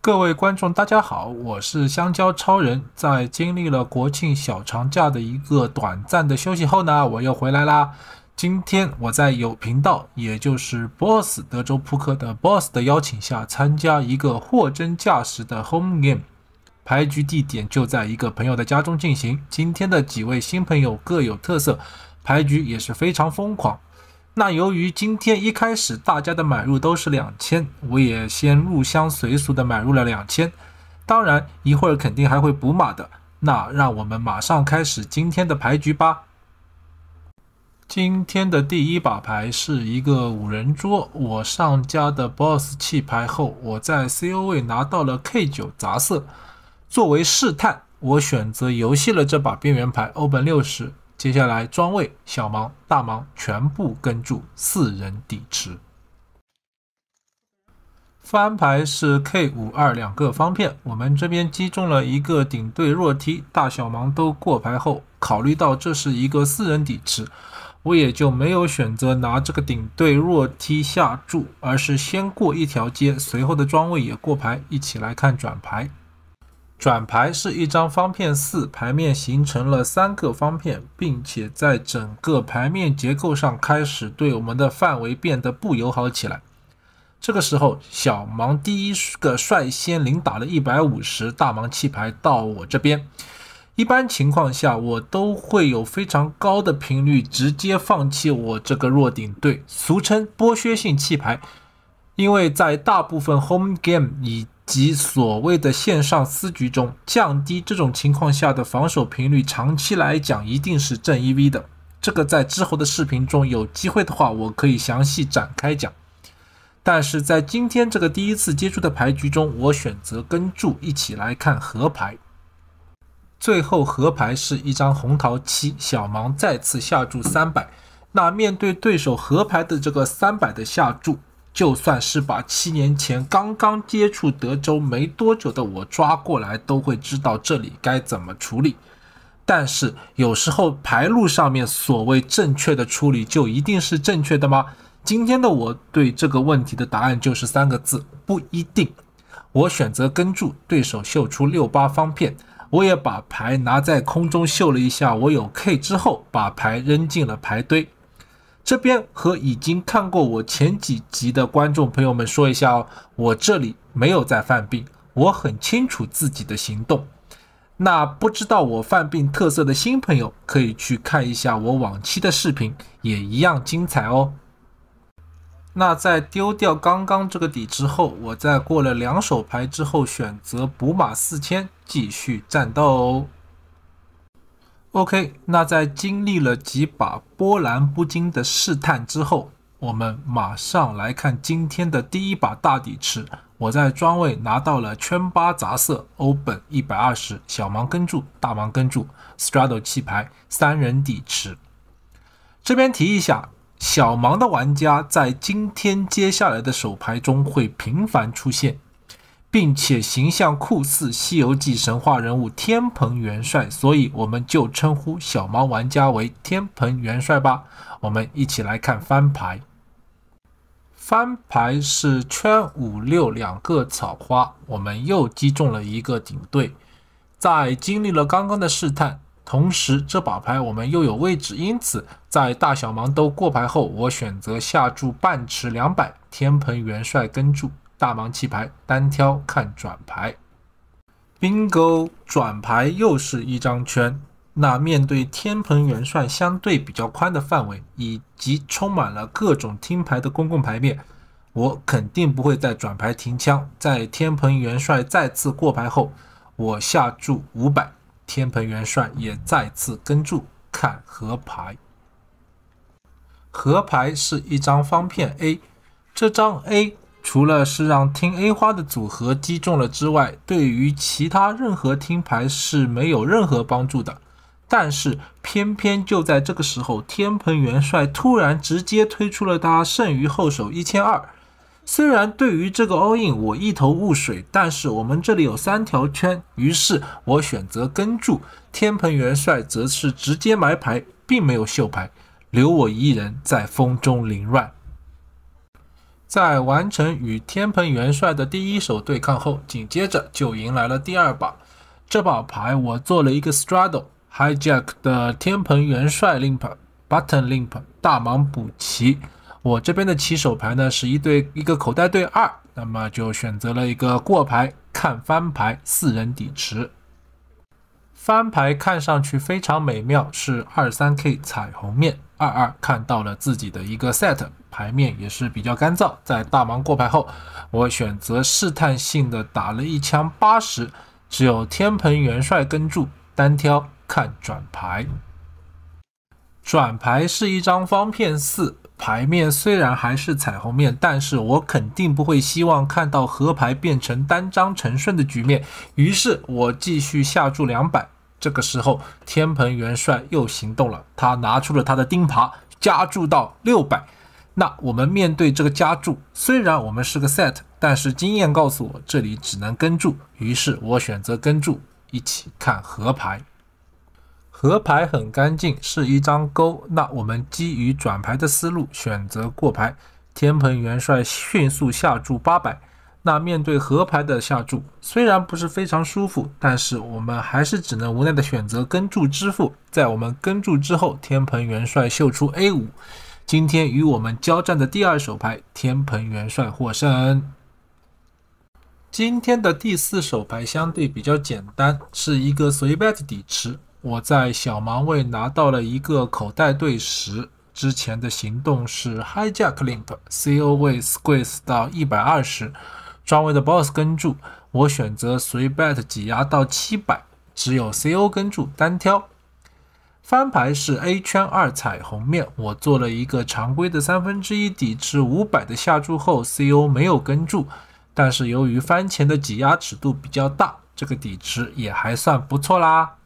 各位观众，大家好，我是香蕉超人。在经历了国庆小长假的一个短暂的休息后呢，我又回来啦。今天我在有频道，也就是 BOSS 德州扑克的 BOSS 的邀请下，参加一个货真价实的 Home Game，牌局地点就在一个朋友的家中进行。今天的几位新朋友各有特色，牌局也是非常疯狂。那由于今天一开始大家的买入都是两千，我也先入乡随俗的买入了两千。当然一会儿肯定还会补码的。那让我们马上开始今天的牌局吧。今天的第一把牌是一个五人桌，我上家的 BOSS 弃牌后，我在 CO 位拿到了 K 九杂色，作为试探，我选择游戏了这把边缘牌，欧本六十。接下来庄位小忙、大忙全部跟注四人底池。翻牌是 K 五二两个方片，我们这边击中了一个顶对弱踢，大小盲都过牌后，考虑到这是一个四人底池，我也就没有选择拿这个顶对弱踢下注，而是先过一条街，随后的庄位也过牌，一起来看转牌。转牌是一张方片四，牌面形成了三个方片，并且在整个牌面结构上开始对我们的范围变得不友好起来。这个时候，小盲第一个率先领打了一百五十大盲弃牌到我这边。一般情况下，我都会有非常高的频率直接放弃我这个弱顶对，俗称剥削性弃牌，因为在大部分 home game 以及所谓的线上私局中降低这种情况下的防守频率，长期来讲一定是正 EV 的。这个在之后的视频中有机会的话，我可以详细展开讲。但是在今天这个第一次接触的牌局中，我选择跟注一起来看河牌。最后河牌是一张红桃七，小盲再次下注三百。那面对对手河牌的这个三百的下注。就算是把七年前刚刚接触德州没多久的我抓过来，都会知道这里该怎么处理。但是有时候牌路上面所谓正确的处理，就一定是正确的吗？今天的我对这个问题的答案就是三个字：不一定。我选择跟注，对手秀出六八方片，我也把牌拿在空中秀了一下，我有 K 之后，把牌扔进了牌堆。这边和已经看过我前几集的观众朋友们说一下哦，我这里没有在犯病，我很清楚自己的行动。那不知道我犯病特色的新朋友可以去看一下我往期的视频，也一样精彩哦。那在丢掉刚刚这个底之后，我在过了两手牌之后选择补马四千，继续战斗哦。OK，那在经历了几把波澜不惊的试探之后，我们马上来看今天的第一把大底池。我在庄位拿到了圈八杂色欧本一百二十，小盲跟注，大盲跟注，straddle 弃牌，三人底池。这边提一下，小盲的玩家在今天接下来的手牌中会频繁出现。并且形象酷似《西游记》神话人物天蓬元帅，所以我们就称呼小盲玩家为天蓬元帅吧。我们一起来看翻牌，翻牌是圈五六两个草花，我们又击中了一个顶对。在经历了刚刚的试探，同时这把牌我们又有位置，因此在大小盲都过牌后，我选择下注半池两百，天蓬元帅跟注。大盲弃牌，单挑看转牌。bingo，转牌又是一张圈。那面对天蓬元帅相对比较宽的范围，以及充满了各种听牌的公共牌面，我肯定不会在转牌停枪。在天蓬元帅再次过牌后，我下注五百，天蓬元帅也再次跟注。看和牌，和牌是一张方片 A，这张 A。除了是让听 A 花的组合击中了之外，对于其他任何听牌是没有任何帮助的。但是偏偏就在这个时候，天蓬元帅突然直接推出了他剩余后手一千二。虽然对于这个 all in 我一头雾水，但是我们这里有三条圈，于是我选择跟注。天蓬元帅则是直接埋牌，并没有秀牌，留我一人在风中凌乱。在完成与天蓬元帅的第一手对抗后，紧接着就迎来了第二把。这把牌我做了一个 straddle hijack 的天蓬元帅 limp button limp 大盲补齐。我这边的起手牌呢是一对一个口袋对二，那么就选择了一个过牌看翻牌四人底池。翻牌看上去非常美妙，是二三 K 彩虹面。二二看到了自己的一个 set 牌面也是比较干燥，在大盲过牌后，我选择试探性的打了一枪八十，只有天蓬元帅跟注，单挑看转牌。转牌是一张方片四，牌面虽然还是彩虹面，但是我肯定不会希望看到河牌变成单张成顺的局面，于是我继续下注两百。这个时候，天蓬元帅又行动了。他拿出了他的钉耙，加注到六百。那我们面对这个加注，虽然我们是个 set，但是经验告诉我，这里只能跟注。于是我选择跟注，一起看河牌。河牌很干净，是一张勾。那我们基于转牌的思路，选择过牌。天蓬元帅迅速下注八百。那面对河牌的下注，虽然不是非常舒服，但是我们还是只能无奈的选择跟注支付。在我们跟注之后，天蓬元帅秀出 A 五，今天与我们交战的第二手牌，天蓬元帅获胜。今天的第四手牌相对比较简单，是一个随 bet 底池。我在小盲位拿到了一个口袋对十，之前的行动是 high c climp，c o 位 squeeze 到一百二十。庄位的 boss 跟注，我选择随 bet 挤压到七百，只有 CO 跟注单挑。翻牌是 A 圈二彩虹面，我做了一个常规的三分之一底池五百的下注后，CO 没有跟注，但是由于翻前的挤压尺度比较大，这个底池也还算不错啦。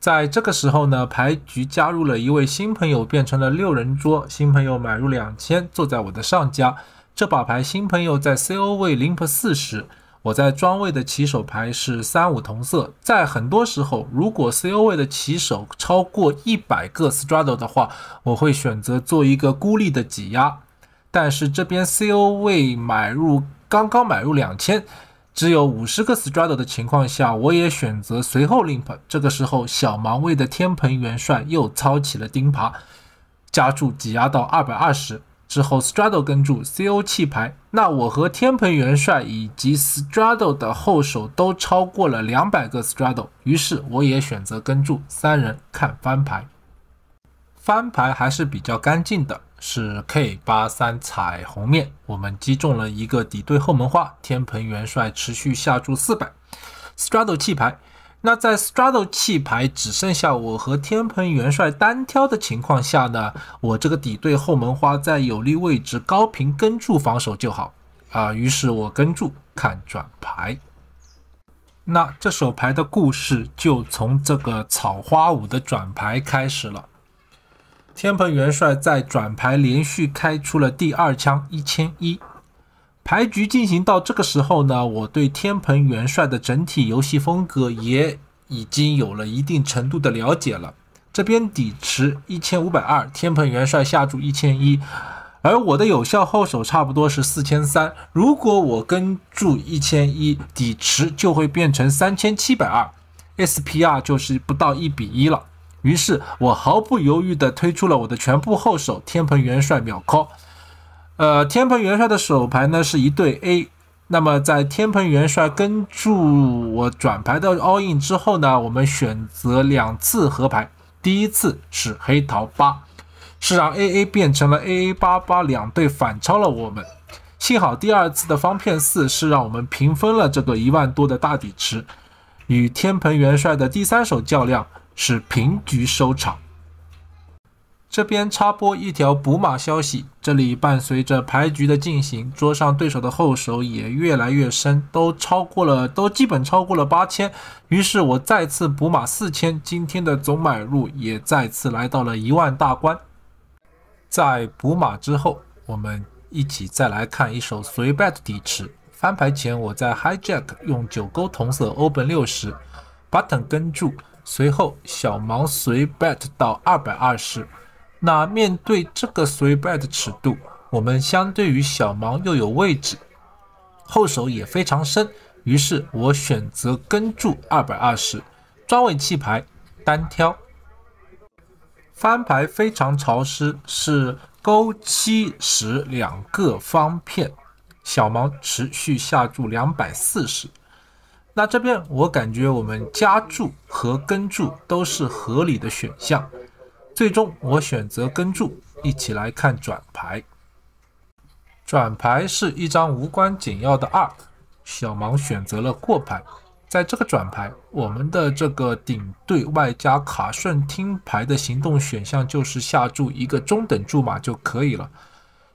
在这个时候呢，牌局加入了一位新朋友，变成了六人桌，新朋友买入两千，坐在我的上家。这把牌，新朋友在 CO 位 limp 四时，我在庄位的起手牌是三五同色。在很多时候，如果 CO 位的起手超过一百个 straddle 的话，我会选择做一个孤立的挤压。但是这边 CO 位买入刚刚买入两千，只有五十个 straddle 的情况下，我也选择随后 limp。这个时候，小盲位的天蓬元帅又操起了钉耙，加注挤压到二百二十。之后，Straddle 跟注，CO 弃牌。那我和天蓬元帅以及 Straddle 的后手都超过了两百个 Straddle，于是我也选择跟注。三人看翻牌，翻牌还是比较干净的，是 K 八三彩虹面。我们击中了一个底对后门花，天蓬元帅持续下注四百，Straddle 弃牌。那在 straddle 弃牌只剩下我和天蓬元帅单挑的情况下呢？我这个底对后门花在有利位置高频跟住防守就好啊。于是我跟住看转牌。那这手牌的故事就从这个草花五的转牌开始了。天蓬元帅在转牌连续开出了第二枪一千一。牌局进行到这个时候呢，我对天蓬元帅的整体游戏风格也已经有了一定程度的了解了。这边底池一千五百二，天蓬元帅下注一千一，而我的有效后手差不多是四千三。如果我跟注一千一，底池就会变成三千七百二，SPR 就是不到一比一了。于是我毫不犹豫地推出了我的全部后手，天蓬元帅秒 call。呃，天蓬元帅的手牌呢是一对 A。那么在天蓬元帅跟住我转牌到 All In 之后呢，我们选择两次合牌。第一次是黑桃八，是让 AA 变成了 AA 八八两对，反超了我们。幸好第二次的方片四是让我们平分了这个一万多的大底池。与天蓬元帅的第三手较量是平局收场。这边插播一条补码消息。这里伴随着牌局的进行，桌上对手的后手也越来越深，都超过了，都基本超过了八千。于是我再次补码四千，今天的总买入也再次来到了一万大关。在补码之后，我们一起再来看一手随 bet 底池。翻牌前，我在 h i jack 用九勾同色 open 六十，button 跟注，随后小盲随 bet 到二百二十。那面对这个 three b 百的尺度，我们相对于小毛又有位置，后手也非常深，于是我选择跟注二百二十，专为弃牌单挑。翻牌非常潮湿，是勾七十两个方片，小毛持续下注两百四十。那这边我感觉我们加注和跟注都是合理的选项。最终我选择跟注，一起来看转牌。转牌是一张无关紧要的二，小盲选择了过牌。在这个转牌，我们的这个顶对外加卡顺听牌的行动选项就是下注一个中等注码就可以了。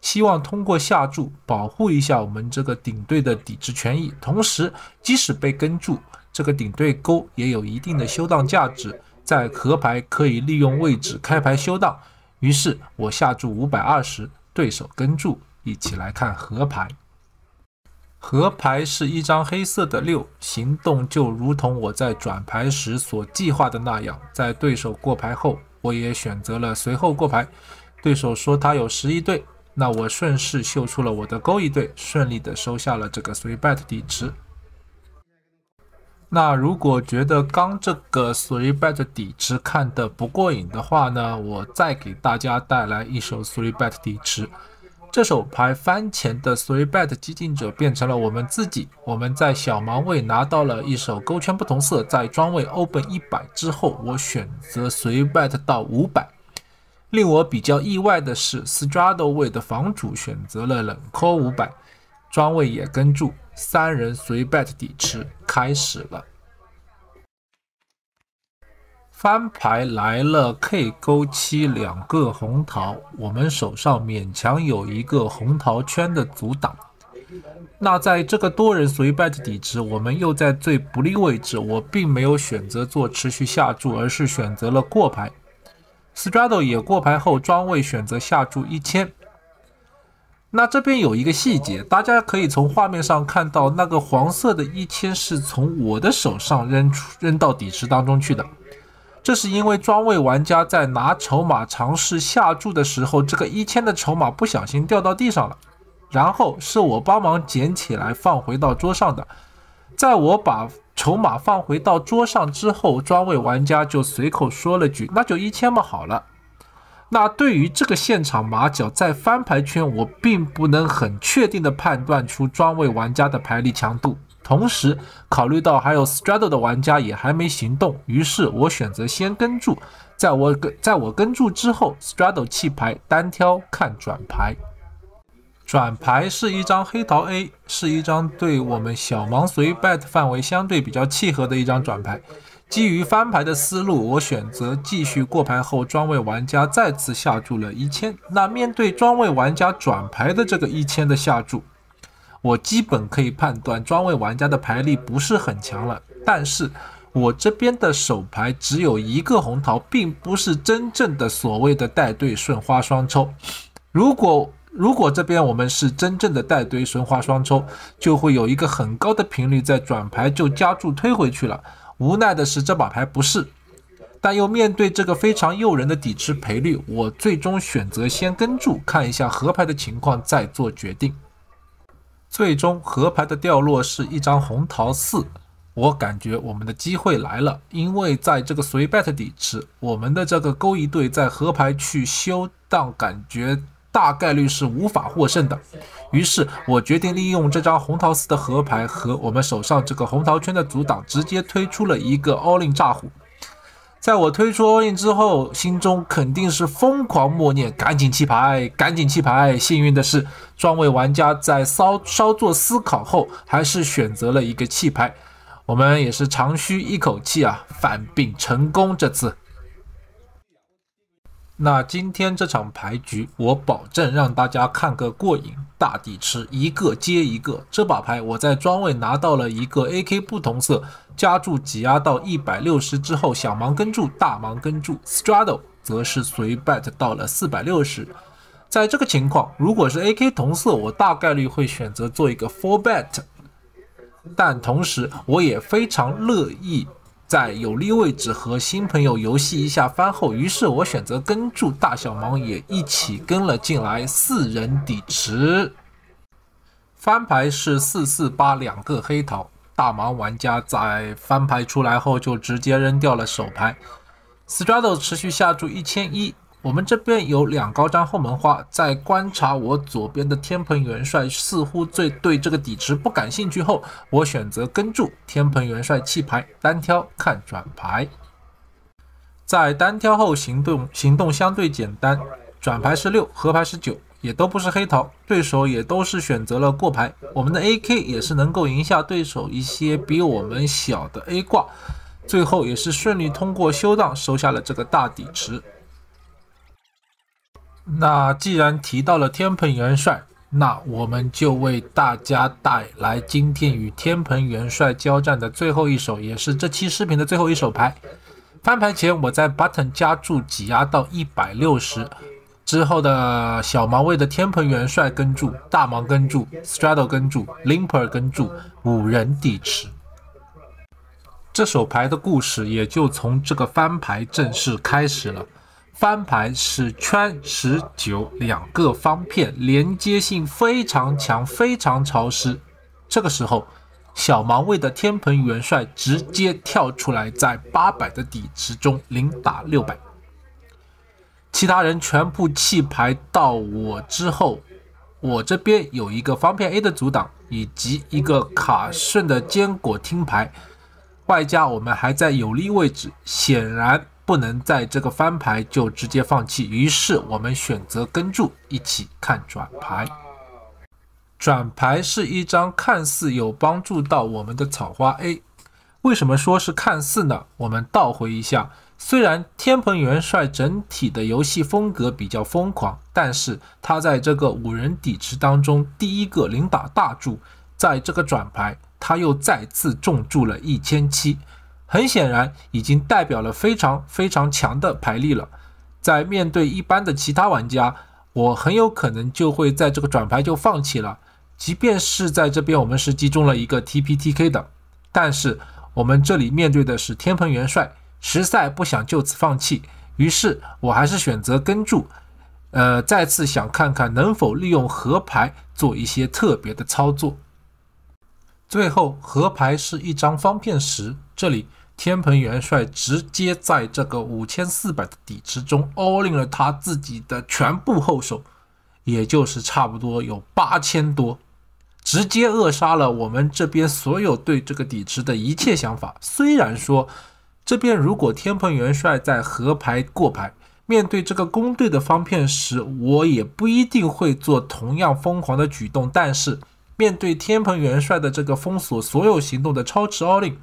希望通过下注保护一下我们这个顶对的底值权益，同时即使被跟注，这个顶对勾也有一定的修档价值。在河牌可以利用位置开牌修道，于是我下注五百二十，对手跟注。一起来看河牌。河牌是一张黑色的六，行动就如同我在转牌时所计划的那样，在对手过牌后，我也选择了随后过牌。对手说他有十一对，那我顺势秀出了我的勾一对，顺利的收下了这个随 bet 底池。那如果觉得刚这个 Three bet 底池看的不过瘾的话呢，我再给大家带来一首 Three bet 底池。这首牌翻前的 Three bet 激进者变成了我们自己。我们在小盲位拿到了一手勾圈不同色，在庄位 open 一百之后，我选择 Three bet 到五百。令我比较意外的是，straddle 位的房主选择了冷抠五百，庄位也跟注。三人随 bet 底池开始了，翻牌来了 K 勾七两个红桃，我们手上勉强有一个红桃圈的阻挡。那在这个多人随 bet 底池，我们又在最不利位置，我并没有选择做持续下注，而是选择了过牌。Straddle 也过牌后，庄位选择下注一千。那这边有一个细节，大家可以从画面上看到，那个黄色的一千是从我的手上扔出扔到底池当中去的。这是因为庄位玩家在拿筹码尝试下注的时候，这个一千的筹码不小心掉到地上了，然后是我帮忙捡起来放回到桌上的。在我把筹码放回到桌上之后，庄位玩家就随口说了句：“那就一千嘛，好了。”那对于这个现场马脚在翻牌圈，我并不能很确定的判断出庄位玩家的牌力强度。同时考虑到还有 straddle 的玩家也还没行动，于是我选择先跟注。在我跟在我跟注之后，straddle 气牌单挑看转牌。转牌是一张黑桃 A，是一张对我们小盲随 bet 范围相对比较契合的一张转牌。基于翻牌的思路，我选择继续过牌后，专位玩家再次下注了一千。那面对专位玩家转牌的这个一千的下注，我基本可以判断专位玩家的牌力不是很强了。但是我这边的手牌只有一个红桃，并不是真正的所谓的带队顺花双抽。如果如果这边我们是真正的带队顺花双抽，就会有一个很高的频率在转牌就加注推回去了。无奈的是，这把牌不是，但又面对这个非常诱人的底池赔率，我最终选择先跟注，看一下河牌的情况再做决定。最终河牌的掉落是一张红桃四，我感觉我们的机会来了，因为在这个随 bet 底池，我们的这个勾一对在河牌去修档，感觉。大概率是无法获胜的，于是我决定利用这张红桃四的和牌和我们手上这个红桃圈的阻挡，直接推出了一个 all-in 炸虎。在我推出 all-in 之后，心中肯定是疯狂默念：赶紧弃牌，赶紧弃牌。幸运的是，庄位玩家在稍稍作思考后，还是选择了一个弃牌。我们也是长吁一口气啊，反并成功这次。那今天这场牌局，我保证让大家看个过瘾。大抵吃一个接一个，这把牌我在庄位拿到了一个 A K 不同色，加注挤压到一百六十之后，小盲跟注，大盲跟注，straddle 则是随 bet 到了四百六十。在这个情况，如果是 A K 同色，我大概率会选择做一个 f u r bet，但同时我也非常乐意。在有利位置和新朋友游戏一下番后，于是我选择跟注，大小盲也一起跟了进来，四人底池翻牌是四四八两个黑桃，大盲玩家在翻牌出来后就直接扔掉了手牌，Straddle 持续下注一千一。我们这边有两高张后门花，在观察我左边的天蓬元帅似乎最对这个底池不感兴趣后，我选择跟住天蓬元帅弃牌单挑看转牌。在单挑后行动行动相对简单，转牌是六，合牌是九，也都不是黑桃，对手也都是选择了过牌。我们的 A K 也是能够赢下对手一些比我们小的 A 挂，最后也是顺利通过修档收下了这个大底池。那既然提到了天蓬元帅，那我们就为大家带来今天与天蓬元帅交战的最后一手，也是这期视频的最后一手牌。翻牌前，我在 button 加注，挤压到一百六十。之后的小盲位的天蓬元帅跟注，大盲跟注，straddle 跟注，limper 跟注，五人底池。这手牌的故事也就从这个翻牌正式开始了。翻牌是圈十九两个方片，连接性非常强，非常潮湿。这个时候，小芒位的天蓬元帅直接跳出来，在八百的底池中零打六百。其他人全部弃牌到我之后，我这边有一个方片 A 的阻挡，以及一个卡顺的坚果听牌，外加我们还在有利位置，显然。不能在这个翻牌就直接放弃，于是我们选择跟注一起看转牌。转牌是一张看似有帮助到我们的草花 A，为什么说是看似呢？我们倒回一下，虽然天蓬元帅整体的游戏风格比较疯狂，但是他在这个五人底池当中第一个领打大注，在这个转牌他又再次重注了一千七。很显然已经代表了非常非常强的牌力了，在面对一般的其他玩家，我很有可能就会在这个转牌就放弃了。即便是在这边我们是集中了一个 T P T K 的，但是我们这里面对的是天蓬元帅，实在不想就此放弃，于是我还是选择跟住，呃，再次想看看能否利用和牌做一些特别的操作。最后和牌是一张方片时，这里。天蓬元帅直接在这个五千四百的底池中 all in 了他自己的全部后手，也就是差不多有八千多，直接扼杀了我们这边所有对这个底池的一切想法。虽然说这边如果天蓬元帅在河牌过牌，面对这个攻队的方片时，我也不一定会做同样疯狂的举动。但是面对天蓬元帅的这个封锁所有行动的超池 all in。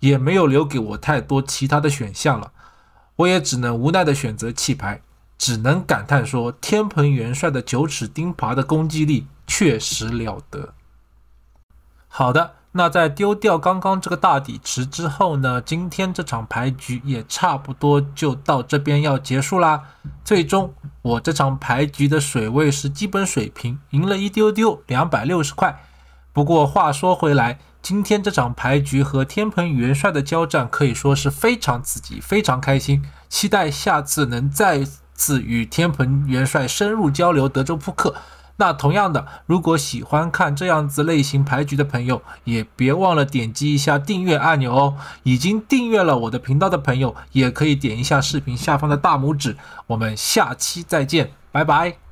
也没有留给我太多其他的选项了，我也只能无奈的选择弃牌，只能感叹说：天蓬元帅的九齿钉耙的攻击力确实了得。好的，那在丢掉刚刚这个大底池之后呢，今天这场牌局也差不多就到这边要结束啦。最终，我这场牌局的水位是基本水平，赢了一丢丢，两百六十块。不过话说回来。今天这场牌局和天蓬元帅的交战可以说是非常刺激，非常开心。期待下次能再次与天蓬元帅深入交流德州扑克。那同样的，如果喜欢看这样子类型牌局的朋友，也别忘了点击一下订阅按钮哦。已经订阅了我的频道的朋友，也可以点一下视频下方的大拇指。我们下期再见，拜拜。